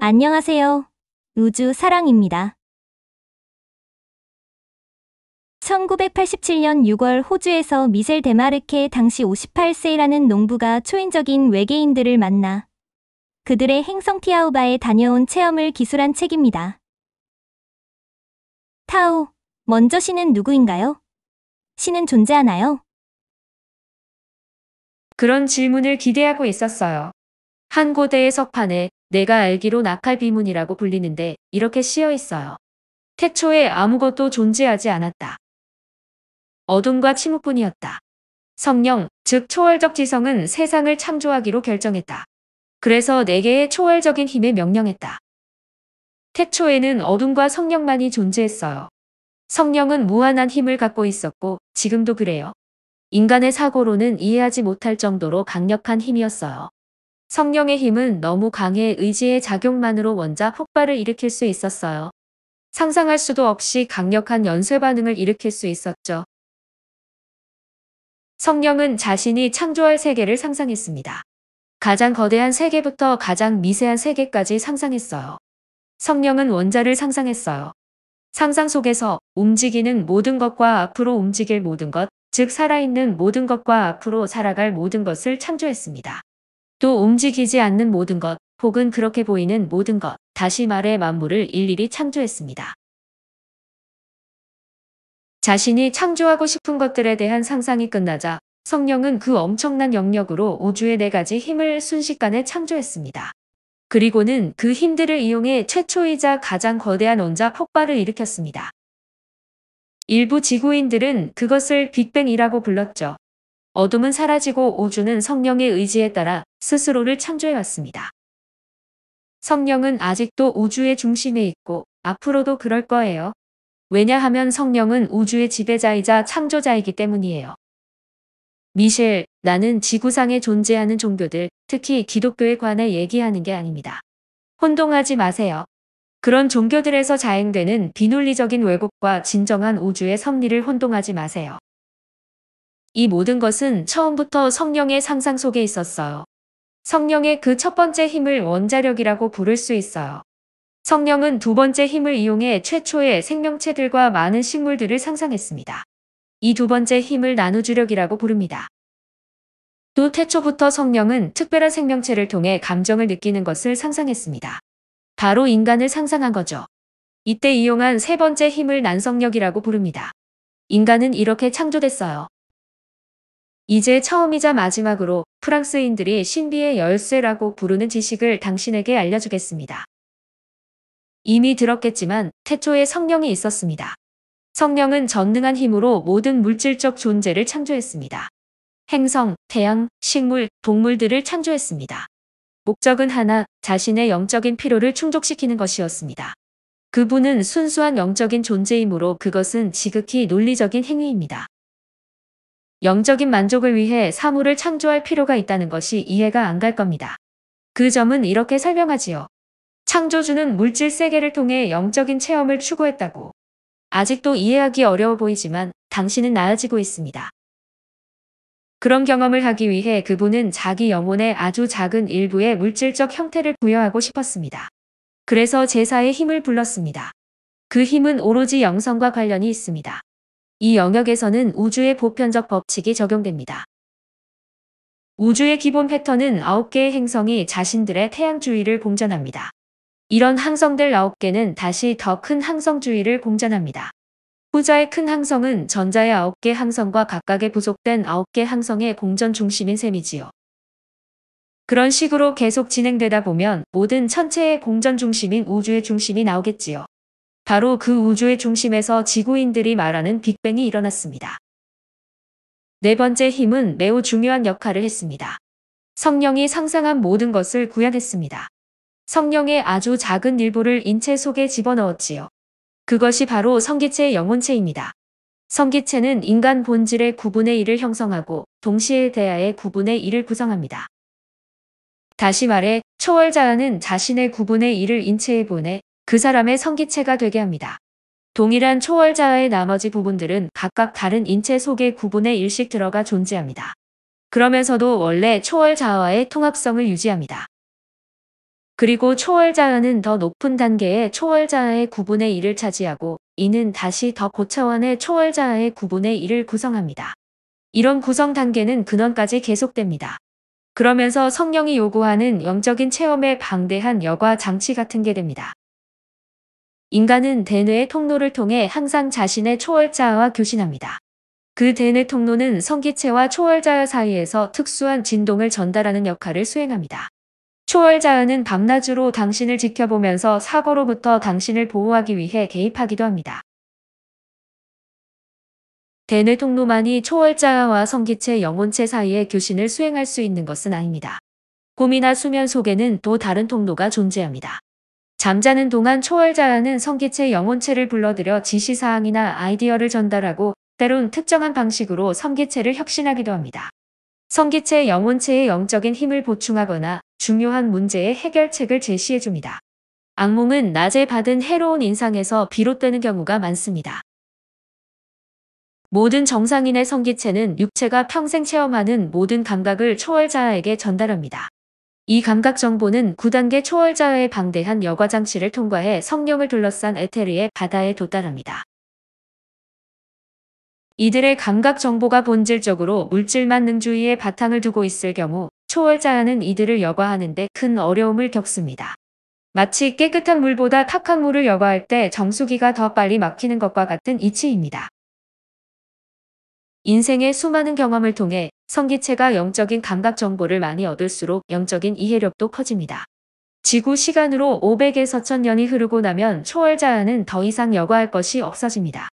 안녕하세요. 우주 사랑입니다. 1987년 6월 호주에서 미셀 데마르케 당시 58세라는 농부가 초인적인 외계인들을 만나 그들의 행성 티아우바에 다녀온 체험을 기술한 책입니다. 타우 먼저 신은 누구인가요? 신은 존재하나요? 그런 질문을 기대하고 있었어요. 한 고대의 석판에 내가 알기로 낙할비문이라고 불리는데 이렇게 씌어 있어요. 태초에 아무것도 존재하지 않았다. 어둠과 침묵뿐이었다. 성령, 즉 초월적 지성은 세상을 창조하기로 결정했다. 그래서 내게의 초월적인 힘에 명령했다. 태초에는 어둠과 성령만이 존재했어요. 성령은 무한한 힘을 갖고 있었고 지금도 그래요. 인간의 사고로는 이해하지 못할 정도로 강력한 힘이었어요. 성령의 힘은 너무 강해 의지의 작용만으로 원자 폭발을 일으킬 수 있었어요. 상상할 수도 없이 강력한 연쇄 반응을 일으킬 수 있었죠. 성령은 자신이 창조할 세계를 상상했습니다. 가장 거대한 세계부터 가장 미세한 세계까지 상상했어요. 성령은 원자를 상상했어요. 상상 속에서 움직이는 모든 것과 앞으로 움직일 모든 것, 즉 살아있는 모든 것과 앞으로 살아갈 모든 것을 창조했습니다. 또 움직이지 않는 모든 것, 혹은 그렇게 보이는 모든 것, 다시 말해 만물을 일일이 창조했습니다. 자신이 창조하고 싶은 것들에 대한 상상이 끝나자 성령은 그 엄청난 영역으로 우주의 네 가지 힘을 순식간에 창조했습니다. 그리고는 그 힘들을 이용해 최초이자 가장 거대한 원자 폭발을 일으켰습니다. 일부 지구인들은 그것을 빅뱅이라고 불렀죠. 어둠은 사라지고 우주는 성령의 의지에 따라 스스로를 창조해왔습니다. 성령은 아직도 우주의 중심에 있고 앞으로도 그럴 거예요. 왜냐하면 성령은 우주의 지배자이자 창조자이기 때문이에요. 미셸, 나는 지구상에 존재하는 종교들, 특히 기독교에 관해 얘기하는 게 아닙니다. 혼동하지 마세요. 그런 종교들에서 자행되는 비논리적인 왜곡과 진정한 우주의 섭리를 혼동하지 마세요. 이 모든 것은 처음부터 성령의 상상 속에 있었어요. 성령의 그 첫 번째 힘을 원자력이라고 부를 수 있어요. 성령은 두 번째 힘을 이용해 최초의 생명체들과 많은 식물들을 상상했습니다. 이 두 번째 힘을 나누주력이라고 부릅니다. 또 태초부터 성령은 특별한 생명체를 통해 감정을 느끼는 것을 상상했습니다. 바로 인간을 상상한 거죠. 이때 이용한 세 번째 힘을 난성력이라고 부릅니다. 인간은 이렇게 창조됐어요. 이제 처음이자 마지막으로 프랑스인들이 신비의 열쇠라고 부르는 지식을 당신에게 알려주겠습니다. 이미 들었겠지만 태초에 성령이 있었습니다. 성령은 전능한 힘으로 모든 물질적 존재를 창조했습니다. 행성, 태양, 식물, 동물들을 창조했습니다. 목적은 하나, 자신의 영적인 피로를 충족시키는 것이었습니다. 그분은 순수한 영적인 존재이므로 그것은 지극히 논리적인 행위입니다. 영적인 만족을 위해 사물을 창조할 필요가 있다는 것이 이해가 안 갈 겁니다. 그 점은 이렇게 설명하지요. 창조주는 물질 세계를 통해 영적인 체험을 추구했다고. 아직도 이해하기 어려워 보이지만 당신은 나아지고 있습니다. 그런 경험을 하기 위해 그분은 자기 영혼의 아주 작은 일부의 물질적 형태를 부여하고 싶었습니다. 그래서 제사의 힘을 불렀습니다. 그 힘은 오로지 영성과 관련이 있습니다. 이 영역에서는 우주의 보편적 법칙이 적용됩니다. 우주의 기본 패턴은 9개의 행성이 자신들의 태양 주위를 공전합니다. 이런 항성들 9개는 다시 더 큰 항성 주위를 공전합니다. 후자의 큰 항성은 전자의 9개 항성과 각각의 부속된 9개 항성의 공전 중심인 셈이지요. 그런 식으로 계속 진행되다 보면 모든 천체의 공전 중심인 우주의 중심이 나오겠지요. 바로 그 우주의 중심에서 지구인들이 말하는 빅뱅이 일어났습니다. 네 번째 힘은 매우 중요한 역할을 했습니다. 성령이 상상한 모든 것을 구현했습니다. 성령의 아주 작은 일부를 인체 속에 집어넣었지요. 그것이 바로 성기체의 영혼체입니다. 성기체는 인간 본질의 9분의 1을 형성하고 동시에 대하의 9분의 1을 구성합니다. 다시 말해 초월자아는 자신의 9분의 1을 인체에 보내 그 사람의 성기체가 되게 합니다. 동일한 초월자의 아 나머지 부분들은 각각 다른 인체 속의 구분의 일씩 들어가 존재합니다. 그러면서도 원래 초월자와의 아 통합성을 유지합니다. 그리고 초월자아는 더 높은 단계의 초월자아의 구분의 1을 차지하고 이는 다시 더 고차원의 초월자아의 구분의 1을 구성합니다. 이런 구성 단계는 근원까지 계속됩니다. 그러면서 성령이 요구하는 영적인 체험에 방대한 여과 장치 같은 게 됩니다. 인간은 대뇌의 통로를 통해 항상 자신의 초월자와 아 교신합니다. 그 대뇌 통로는 성기체와 초월자아 사이에서 특수한 진동을 전달하는 역할을 수행합니다. 초월자아는 밤낮으로 당신을 지켜보면서 사고로부터 당신을 보호하기 위해 개입하기도 합니다. 대뇌 통로만이 초월자아와 성기체 영혼체 사이의 교신을 수행할 수 있는 것은 아닙니다. 고민나 수면 속에는 또 다른 통로가 존재합니다. 잠자는 동안 초월자아는 성기체 영혼체를 불러들여 지시사항이나 아이디어를 전달하고 때론 특정한 방식으로 성기체를 혁신하기도 합니다. 성기체 영혼체의 영적인 힘을 보충하거나 중요한 문제의 해결책을 제시해줍니다. 악몽은 낮에 받은 해로운 인상에서 비롯되는 경우가 많습니다. 모든 정상인의 성기체는 육체가 평생 체험하는 모든 감각을 초월자에게 아 전달합니다. 이 감각 정보는 9단계 초월자의 방대한 여과 장치를 통과해 성령을 둘러싼 에테르의 바다에 도달합니다. 이들의 감각 정보가 본질적으로 물질만 능주의에 바탕을 두고 있을 경우 초월자는 이들을 여과하는데 큰 어려움을 겪습니다. 마치 깨끗한 물보다 탁한 물을 여과할 때 정수기가 더 빨리 막히는 것과 같은 이치입니다. 인생의 수많은 경험을 통해 성기체가 영적인 감각 정보를 많이 얻을수록 영적인 이해력도 커집니다. 지구 시간으로 500에서 1000년이 흐르고 나면 초월자아는 더 이상 여과할 것이 없어집니다.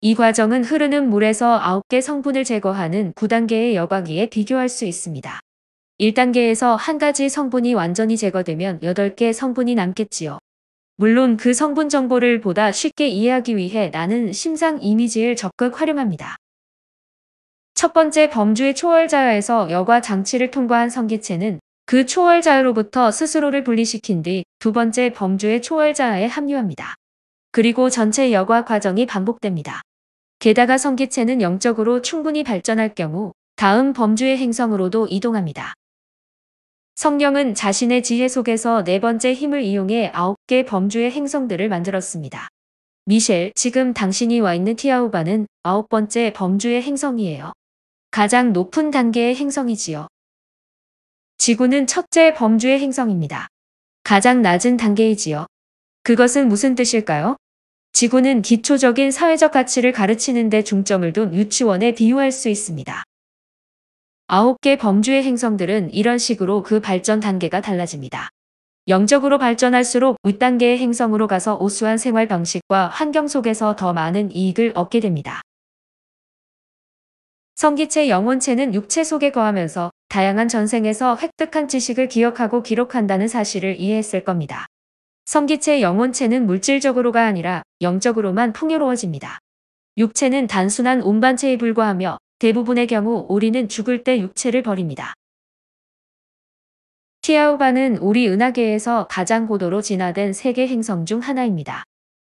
이 과정은 흐르는 물에서 9개 성분을 제거하는 9단계의 여과기에 비교할 수 있습니다. 1단계에서 한 가지 성분이 완전히 제거되면 8개 성분이 남겠지요. 물론 그 성분 정보를 보다 쉽게 이해하기 위해 나는 심상 이미지를 적극 활용합니다. 첫 번째 범주의 초월자여에서 여과 장치를 통과한 성기체는 그 초월자여로부터 스스로를 분리시킨 뒤 두 번째 범주의 초월자여에 합류합니다. 그리고 전체 여과 과정이 반복됩니다. 게다가 성기체는 영적으로 충분히 발전할 경우 다음 범주의 행성으로도 이동합니다. 성령은 자신의 지혜 속에서 네 번째 힘을 이용해 아홉 개 범주의 행성들을 만들었습니다. 미셸, 지금 당신이 와 있는 티아우바는 아홉 번째 범주의 행성이에요. 가장 높은 단계의 행성이지요. 지구는 첫째 범주의 행성입니다. 가장 낮은 단계이지요. 그것은 무슨 뜻일까요? 지구는 기초적인 사회적 가치를 가르치는 데 중점을 둔 유치원에 비유할 수 있습니다. 아홉 개 범주의 행성들은 이런 식으로 그 발전 단계가 달라집니다. 영적으로 발전할수록 윗단계의 행성으로 가서 오수한 생활 방식과 환경 속에서 더 많은 이익을 얻게 됩니다. 성기체 영혼체는 육체 속에 거하면서 다양한 전생에서 획득한 지식을 기억하고 기록한다는 사실을 이해했을 겁니다. 성기체 영혼체는 물질적으로가 아니라 영적으로만 풍요로워집니다. 육체는 단순한 운반체에 불과하며 대부분의 경우 우리는 죽을 때 육체를 버립니다. 티아우바는 우리 은하계에서 가장 고도로 진화된 세계 행성 중 하나입니다.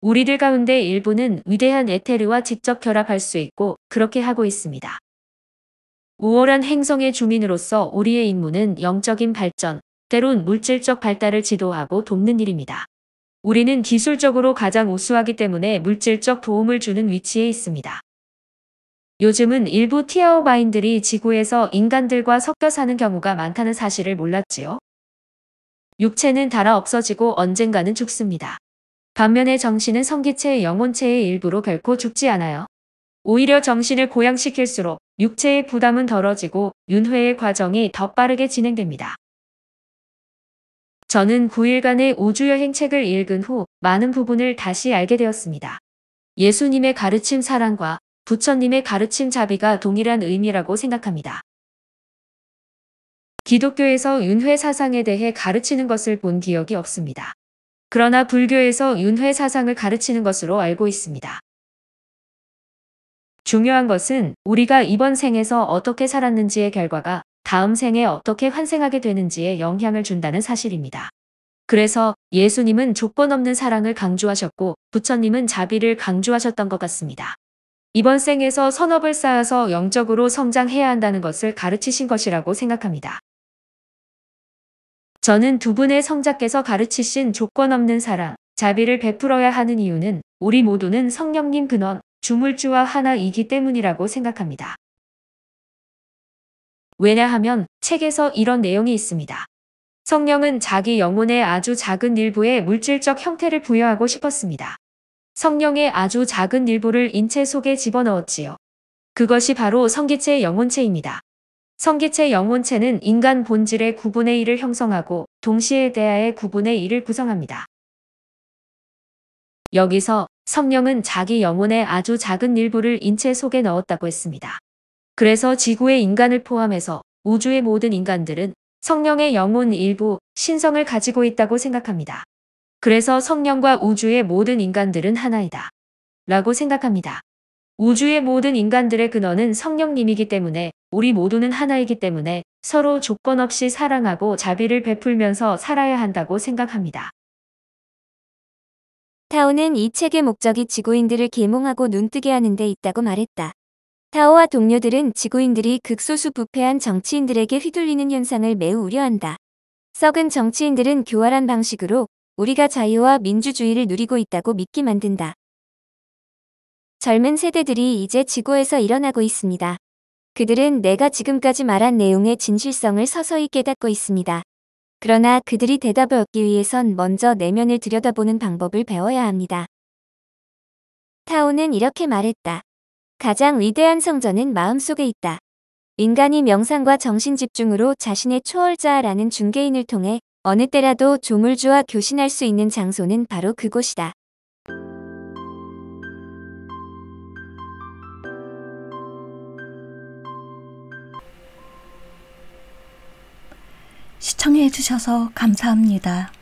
우리들 가운데 일부는 위대한 에테르와 직접 결합할 수 있고 그렇게 하고 있습니다. 우월한 행성의 주민으로서 우리의 임무는 영적인 발전, 때론 물질적 발달을 지도하고 돕는 일입니다. 우리는 기술적으로 가장 우수하기 때문에 물질적 도움을 주는 위치에 있습니다. 요즘은 일부 티아오바인들이 지구에서 인간들과 섞여 사는 경우가 많다는 사실을 몰랐지요. 육체는 달아 없어지고 언젠가는 죽습니다. 반면에 정신은 성기체의 영혼체의 일부로 결코 죽지 않아요. 오히려 정신을 고양시킬수록 육체의 부담은 덜어지고 윤회의 과정이 더 빠르게 진행됩니다. 저는 9일간의 우주여행 책을 읽은 후 많은 부분을 다시 알게 되었습니다. 예수님의 가르침 사랑과 부처님의 가르침 자비가 동일한 의미라고 생각합니다. 기독교에서 윤회 사상에 대해 가르치는 것을 본 기억이 없습니다. 그러나 불교에서 윤회 사상을 가르치는 것으로 알고 있습니다. 중요한 것은 우리가 이번 생에서 어떻게 살았는지의 결과가 다음 생에 어떻게 환생하게 되는지에 영향을 준다는 사실입니다. 그래서 예수님은 조건 없는 사랑을 강조하셨고 부처님은 자비를 강조하셨던 것 같습니다. 이번 생에서 선업을 쌓아서 영적으로 성장해야 한다는 것을 가르치신 것이라고 생각합니다. 저는 두 분의 성자께서 가르치신 조건 없는 사랑, 자비를 베풀어야 하는 이유는 우리 모두는 성령님 근원, 주물주와 하나이기 때문이라고 생각합니다. 왜냐하면 책에서 이런 내용이 있습니다. 성령은 자기 영혼의 아주 작은 일부에 물질적 형태를 부여하고 싶었습니다. 성령의 아주 작은 일부를 인체 속에 집어넣었지요. 그것이 바로 성기체 영혼체입니다. 성기체 영혼체는 인간 본질의 9분의 1을 형성하고 동시에 대하의 9분의 1을 구성합니다. 여기서 성령은 자기 영혼의 아주 작은 일부를 인체 속에 넣었다고 했습니다. 그래서 지구의 인간을 포함해서 우주의 모든 인간들은 성령의 영혼 일부, 신성을 가지고 있다고 생각합니다. 그래서 성령과 우주의 모든 인간들은 하나이다. 라고 생각합니다. 우주의 모든 인간들의 근원은 성령님이기 때문에 우리 모두는 하나이기 때문에 서로 조건 없이 사랑하고 자비를 베풀면서 살아야 한다고 생각합니다. 타오는 이 책의 목적이 지구인들을 계몽하고 눈뜨게 하는 데 있다고 말했다. 타오와 동료들은 지구인들이 극소수 부패한 정치인들에게 휘둘리는 현상을 매우 우려한다. 썩은 정치인들은 교활한 방식으로 우리가 자유와 민주주의를 누리고 있다고 믿게 만든다. 젊은 세대들이 이제 지구에서 일어나고 있습니다. 그들은 내가 지금까지 말한 내용의 진실성을 서서히 깨닫고 있습니다. 그러나 그들이 대답을 얻기 위해선 먼저 내면을 들여다보는 방법을 배워야 합니다. 타오는 이렇게 말했다. 가장 위대한 성전은 마음속에 있다. 인간이 명상과 정신집중으로 자신의 초월자라는 중개인을 통해 어느 때라도 조물주와 교신할 수 있는 장소는 바로 그곳이다. 시청해주셔서 감사합니다.